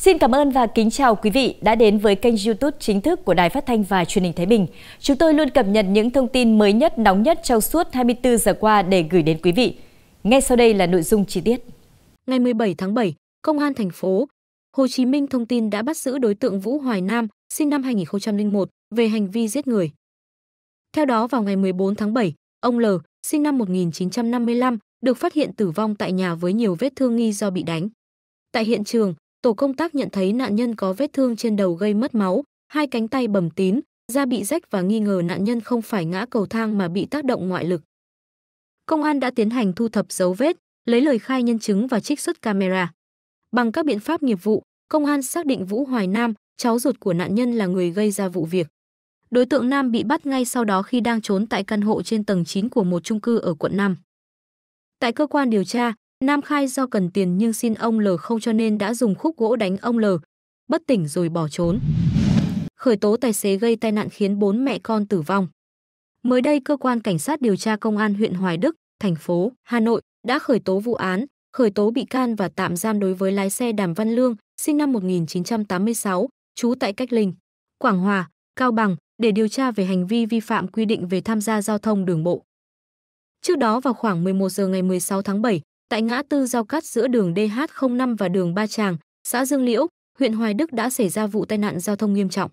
Xin cảm ơn và kính chào quý vị đã đến với kênh YouTube chính thức của Đài Phát thanh và Truyền hình Thái Bình. Chúng tôi luôn cập nhật những thông tin mới nhất, nóng nhất trong suốt 24 giờ qua để gửi đến quý vị. Ngay sau đây là nội dung chi tiết. Ngày 17 tháng 7, Công an thành phố Hồ Chí Minh thông tin đã bắt giữ đối tượng Vũ Hoài Nam, sinh năm 2001, về hành vi giết người. Theo đó, vào ngày 14 tháng 7, ông L, sinh năm 1955, được phát hiện tử vong tại nhà với nhiều vết thương nghi do bị đánh. Tại hiện trường, Tổ công tác nhận thấy nạn nhân có vết thương trên đầu gây mất máu, hai cánh tay bầm tím, da bị rách và nghi ngờ nạn nhân không phải ngã cầu thang mà bị tác động ngoại lực. Công an đã tiến hành thu thập dấu vết, lấy lời khai nhân chứng và trích xuất camera. Bằng các biện pháp nghiệp vụ, công an xác định Vũ Hoài Nam, cháu ruột của nạn nhân là người gây ra vụ việc. Đối tượng Nam bị bắt ngay sau đó khi đang trốn tại căn hộ trên tầng 9 của một chung cư ở quận 5. Tại cơ quan điều tra, Nam khai do cần tiền nhưng xin ông L không cho nên đã dùng khúc gỗ đánh ông L, bất tỉnh rồi bỏ trốn. Khởi tố tài xế gây tai nạn khiến bốn mẹ con tử vong. Mới đây, cơ quan cảnh sát điều tra công an huyện Hoài Đức, thành phố Hà Nội đã khởi tố vụ án, khởi tố bị can và tạm giam đối với lái xe Đàm Văn Lương, sinh năm 1986, trú tại Cách Linh, Quảng Hòa, Cao Bằng để điều tra về hành vi vi phạm quy định về tham gia giao thông đường bộ. Trước đó vào khoảng 11 giờ ngày 16 tháng 7, tại ngã tư giao cắt giữa đường DH05 và đường Ba Tràng, xã Dương Liễu, huyện Hoài Đức đã xảy ra vụ tai nạn giao thông nghiêm trọng.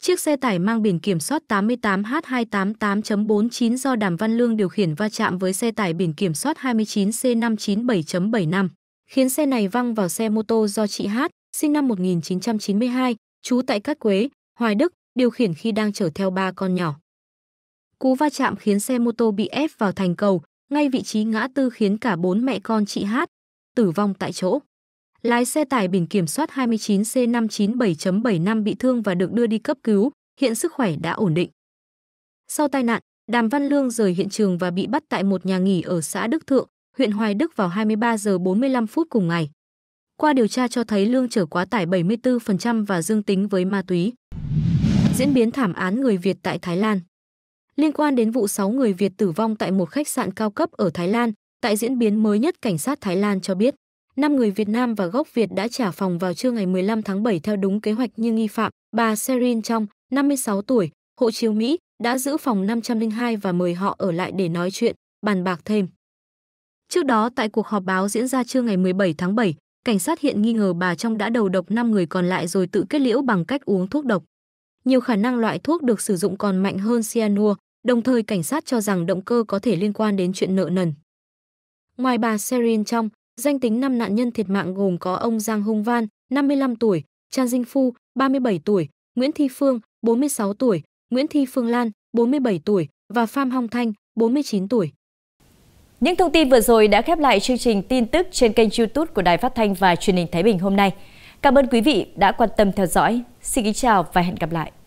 Chiếc xe tải mang biển kiểm soát 88H288.49 do Đàm Văn Lương điều khiển va chạm với xe tải biển kiểm soát 29C597.75, khiến xe này văng vào xe mô tô do chị H. sinh năm 1992, trú tại Cát Quế, Hoài Đức, điều khiển khi đang chở theo ba con nhỏ. Cú va chạm khiến xe mô tô bị ép vào thành cầu, ngay vị trí ngã tư khiến cả bốn mẹ con chị Hát tử vong tại chỗ. Lái xe tải biển kiểm soát 29C597.75 bị thương và được đưa đi cấp cứu, hiện sức khỏe đã ổn định. Sau tai nạn, Đàm Văn Lương rời hiện trường và bị bắt tại một nhà nghỉ ở xã Đức Thượng, huyện Hoài Đức vào 23 giờ 45 phút cùng ngày. Qua điều tra cho thấy Lương chở quá tải 74% và dương tính với ma túy. Diễn biến thảm án người Việt tại Thái Lan liên quan đến vụ 6 người Việt tử vong tại một khách sạn cao cấp ở Thái Lan. Tại diễn biến mới nhất, cảnh sát Thái Lan cho biết, 5 người Việt Nam và gốc Việt đã trả phòng vào trưa ngày 15 tháng 7 theo đúng kế hoạch như nghi phạm. Bà Serin Trong, 56 tuổi, hộ chiếu Mỹ, đã giữ phòng 502 và mời họ ở lại để nói chuyện, bàn bạc thêm. Trước đó tại cuộc họp báo diễn ra trưa ngày 17 tháng 7, cảnh sát hiện nghi ngờ bà Trong đã đầu độc 5 người còn lại rồi tự kết liễu bằng cách uống thuốc độc. Nhiều khả năng loại thuốc được sử dụng còn mạnh hơn cyanua, Đồng thời cảnh sát cho rằng động cơ có thể liên quan đến chuyện nợ nần. Ngoài bà Serin trong, danh tính năm nạn nhân thiệt mạng gồm có ông Giang Hung Van, 55 tuổi, Trang Dinh Phu, 37 tuổi, Nguyễn Thi Phương, 46 tuổi, Nguyễn Thi Phương Lan, 47 tuổi và Phạm Hong Thanh, 49 tuổi. Những thông tin vừa rồi đã khép lại chương trình tin tức trên kênh YouTube của Đài Phát thanh và Truyền hình Thái Bình hôm nay. Cảm ơn quý vị đã quan tâm theo dõi. Xin kính chào và hẹn gặp lại.